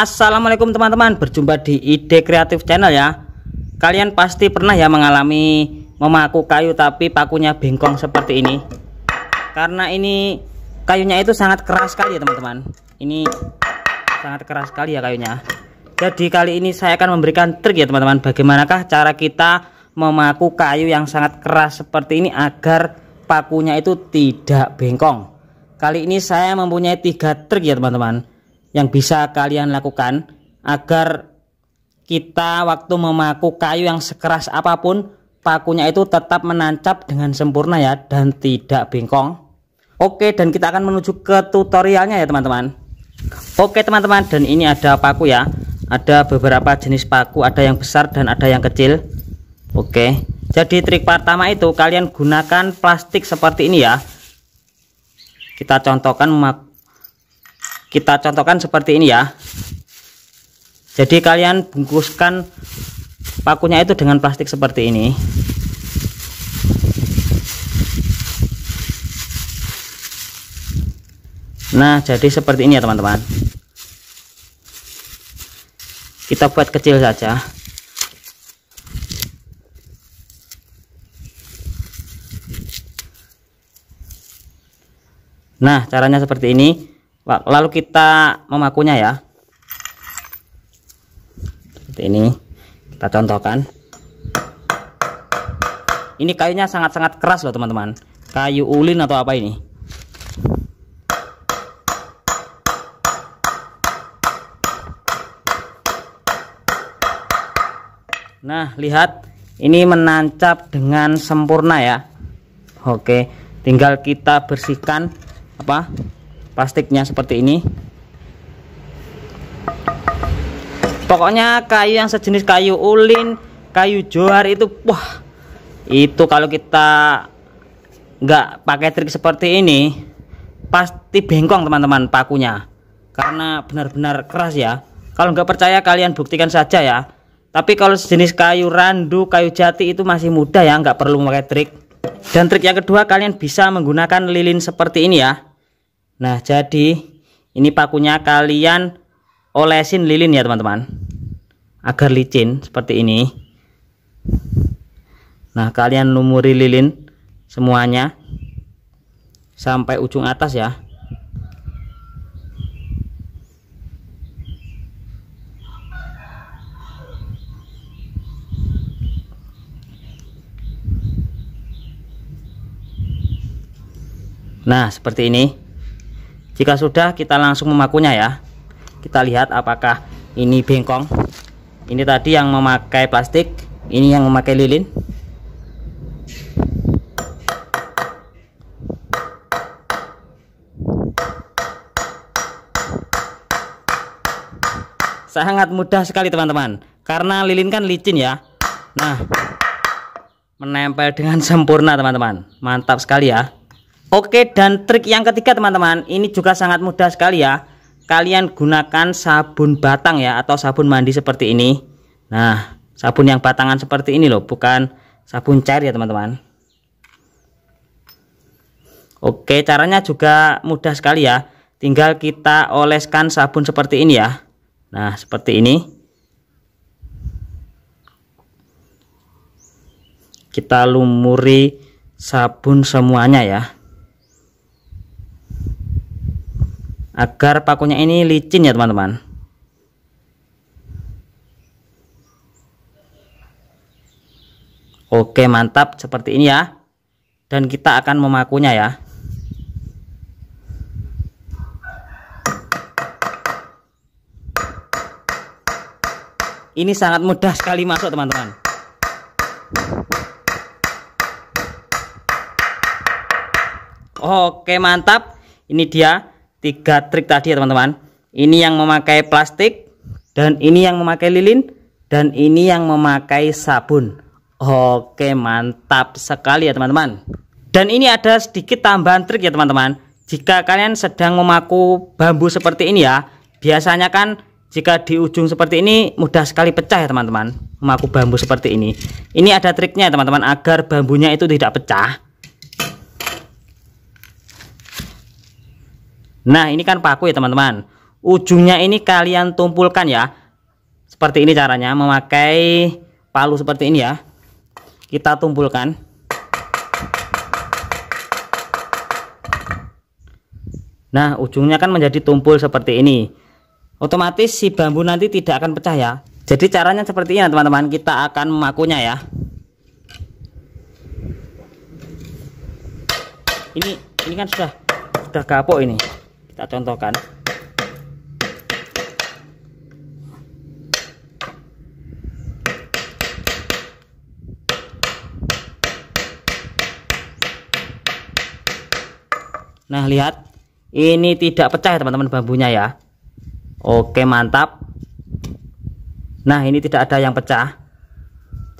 Assalamualaikum teman-teman berjumpa di ide kreatif channel ya kalian pasti pernah ya mengalami memaku kayu tapi pakunya bengkong seperti ini karena ini kayunya itu sangat keras sekali ya teman-teman ini sangat keras sekali ya kayunya jadi kali ini saya akan memberikan trik ya teman-teman bagaimanakah cara kita memaku kayu yang sangat keras seperti ini agar pakunya itu tidak bengkong kali ini saya mempunyai tiga trik ya teman-teman yang bisa kalian lakukan agar kita waktu memaku kayu yang sekeras apapun pakunya itu tetap menancap dengan sempurna ya dan tidak bengkong oke dan kita akan menuju ke tutorialnya ya teman-teman oke teman-teman dan ini ada paku ya ada beberapa jenis paku ada yang besar dan ada yang kecil oke jadi trik pertama itu kalian gunakan plastik seperti ini ya kita contohkan memaku kita contohkan seperti ini ya jadi kalian bungkuskan pakunya itu dengan plastik seperti ini nah jadi seperti ini ya teman-teman kita buat kecil saja nah caranya seperti ini lalu kita memakunya ya seperti ini kita contohkan ini kayunya sangat-sangat keras loh teman-teman kayu ulin atau apa ini nah lihat ini menancap dengan sempurna ya oke tinggal kita bersihkan apa plastiknya seperti ini pokoknya kayu yang sejenis kayu ulin kayu johar itu wah itu kalau kita nggak pakai trik seperti ini pasti bengkong teman-teman pakunya karena benar-benar keras ya kalau nggak percaya kalian buktikan saja ya tapi kalau sejenis kayu randu kayu jati itu masih mudah ya nggak perlu memakai trik dan trik yang kedua kalian bisa menggunakan lilin seperti ini ya Nah, jadi ini pakunya kalian olesin lilin ya, teman-teman. Agar licin seperti ini. Nah, kalian lumuri lilin semuanya sampai ujung atas ya. Nah, seperti ini jika sudah kita langsung memakunya ya kita lihat apakah ini bengkong ini tadi yang memakai plastik ini yang memakai lilin sangat mudah sekali teman-teman karena lilin kan licin ya nah menempel dengan sempurna teman-teman mantap sekali ya Oke dan trik yang ketiga teman-teman ini juga sangat mudah sekali ya kalian gunakan sabun batang ya atau sabun mandi seperti ini nah sabun yang batangan seperti ini loh bukan sabun cair ya teman-teman Oke caranya juga mudah sekali ya tinggal kita oleskan sabun seperti ini ya nah seperti ini kita lumuri sabun semuanya ya agar pakunya ini licin ya teman-teman Oke mantap seperti ini ya dan kita akan memakunya ya ini sangat mudah sekali masuk teman-teman Oke mantap ini dia tiga trik tadi ya teman-teman ini yang memakai plastik dan ini yang memakai lilin dan ini yang memakai sabun oke mantap sekali ya teman-teman dan ini ada sedikit tambahan trik ya teman-teman jika kalian sedang memaku bambu seperti ini ya biasanya kan jika di ujung seperti ini mudah sekali pecah ya teman-teman memaku bambu seperti ini ini ada triknya teman-teman agar bambunya itu tidak pecah Nah ini kan paku ya teman-teman Ujungnya ini kalian tumpulkan ya Seperti ini caranya memakai palu seperti ini ya Kita tumpulkan Nah ujungnya kan menjadi tumpul seperti ini Otomatis si bambu nanti tidak akan pecah ya Jadi caranya seperti ini ya, teman-teman Kita akan memakunya ya Ini ini kan sudah sudah kapok ini kita contohkan Nah lihat ini tidak pecah ya, teman-teman bambunya ya Oke mantap Nah ini tidak ada yang pecah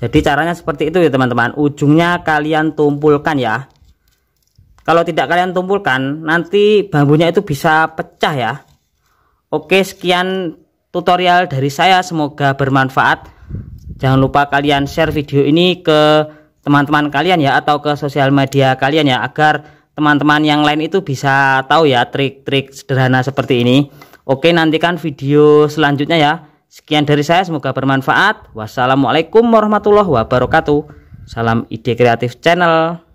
Jadi caranya seperti itu ya teman-teman Ujungnya kalian tumpulkan ya kalau tidak kalian tumpulkan nanti bambunya itu bisa pecah ya Oke sekian tutorial dari saya semoga bermanfaat jangan lupa kalian share video ini ke teman-teman kalian ya atau ke sosial media kalian ya agar teman-teman yang lain itu bisa tahu ya trik-trik sederhana seperti ini Oke nantikan video selanjutnya ya Sekian dari saya semoga bermanfaat Wassalamualaikum warahmatullahi wabarakatuh Salam ide kreatif channel